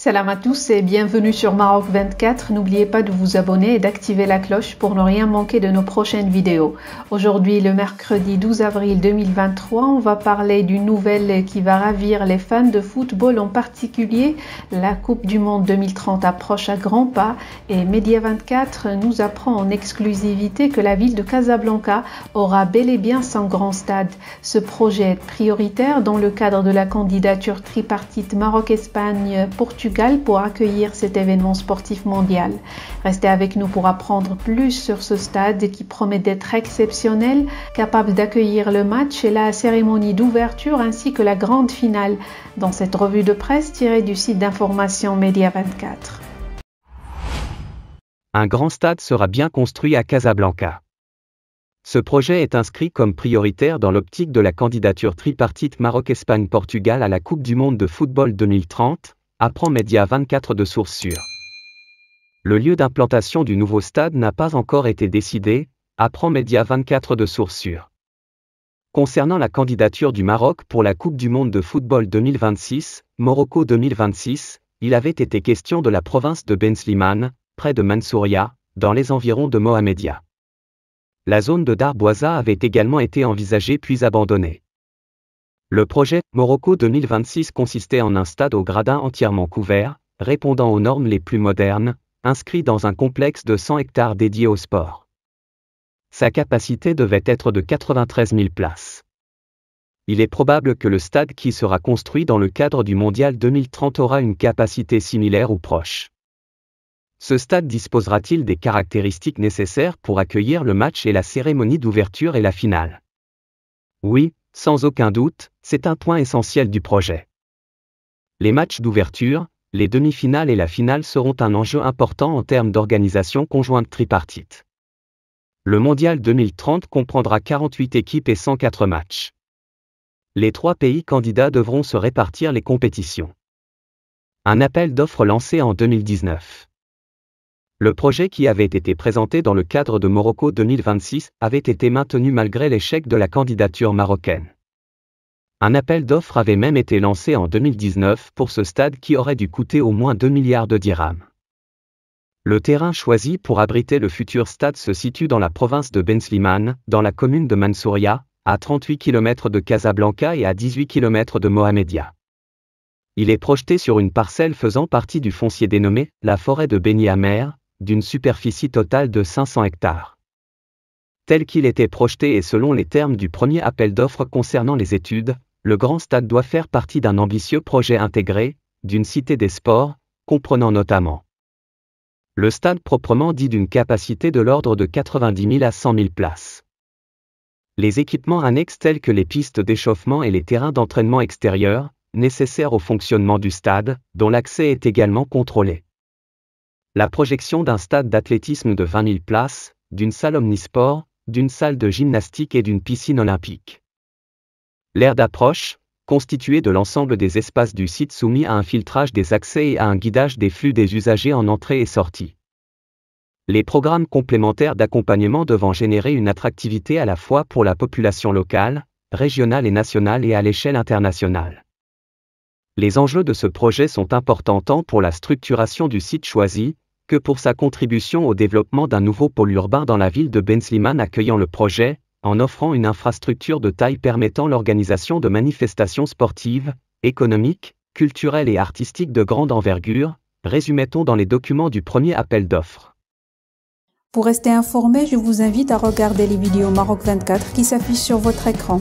Salam à tous et bienvenue sur Maroc 24. N'oubliez pas de vous abonner et d'activer la cloche pour ne rien manquer de nos prochaines vidéos. Aujourd'hui, le mercredi 12 avril 2023, on va parler d'une nouvelle qui va ravir les fans de football, en particulier la Coupe du Monde 2030 approche à grands pas et media 24 nous apprend en exclusivité que la ville de Casablanca aura bel et bien son grand stade. Ce projet est prioritaire dans le cadre de la candidature tripartite Maroc-Espagne-Portugal pour accueillir cet événement sportif mondial. Restez avec nous pour apprendre plus sur ce stade qui promet d'être exceptionnel, capable d'accueillir le match et la cérémonie d'ouverture ainsi que la grande finale dans cette revue de presse tirée du site d'information Média 24. Un grand stade sera bien construit à Casablanca. Ce projet est inscrit comme prioritaire dans l'optique de la candidature tripartite Maroc-Espagne-Portugal à la Coupe du monde de football 2030, apprend Média 24 de source sûre. Le lieu d'implantation du nouveau stade n'a pas encore été décidé, apprend Média 24 de source sûre. Concernant la candidature du Maroc pour la Coupe du Monde de football 2026, Morocco 2026, il avait été question de la province de Benslimane, près de Mansouria, dans les environs de Mohamedia. La zone de Darboisa avait également été envisagée puis abandonnée. Le projet Morocco 2026 consistait en un stade au gradin entièrement couvert, répondant aux normes les plus modernes, inscrit dans un complexe de 100 hectares dédié au sport. Sa capacité devait être de 93 000 places. Il est probable que le stade qui sera construit dans le cadre du Mondial 2030 aura une capacité similaire ou proche. Ce stade disposera-t-il des caractéristiques nécessaires pour accueillir le match et la cérémonie d'ouverture et la finale Oui, sans aucun doute, c'est un point essentiel du projet. Les matchs d'ouverture, les demi-finales et la finale seront un enjeu important en termes d'organisation conjointe tripartite. Le Mondial 2030 comprendra 48 équipes et 104 matchs. Les trois pays candidats devront se répartir les compétitions. Un appel d'offres lancé en 2019. Le projet qui avait été présenté dans le cadre de Morocco 2026 avait été maintenu malgré l'échec de la candidature marocaine. Un appel d'offres avait même été lancé en 2019 pour ce stade qui aurait dû coûter au moins 2 milliards de dirhams. Le terrain choisi pour abriter le futur stade se situe dans la province de Benslimane, dans la commune de Mansouria, à 38 km de Casablanca et à 18 km de Mohamedia. Il est projeté sur une parcelle faisant partie du foncier dénommé la forêt de Beni Amer, d'une superficie totale de 500 hectares. Tel qu'il était projeté et selon les termes du premier appel d'offres concernant les études, le grand stade doit faire partie d'un ambitieux projet intégré, d'une cité des sports, comprenant notamment le stade proprement dit d'une capacité de l'ordre de 90 000 à 100 000 places. Les équipements annexes tels que les pistes d'échauffement et les terrains d'entraînement extérieurs, nécessaires au fonctionnement du stade, dont l'accès est également contrôlé la projection d'un stade d'athlétisme de 20 000 places, d'une salle omnisport, d'une salle de gymnastique et d'une piscine olympique. L'aire d'approche, constituée de l'ensemble des espaces du site soumis à un filtrage des accès et à un guidage des flux des usagers en entrée et sortie. Les programmes complémentaires d'accompagnement devant générer une attractivité à la fois pour la population locale, régionale et nationale et à l'échelle internationale. Les enjeux de ce projet sont importants tant pour la structuration du site choisi, que pour sa contribution au développement d'un nouveau pôle urbain dans la ville de Bensliman accueillant le projet, en offrant une infrastructure de taille permettant l'organisation de manifestations sportives, économiques, culturelles et artistiques de grande envergure, résumait-on dans les documents du premier appel d'offres. Pour rester informé, je vous invite à regarder les vidéos Maroc 24 qui s'affichent sur votre écran.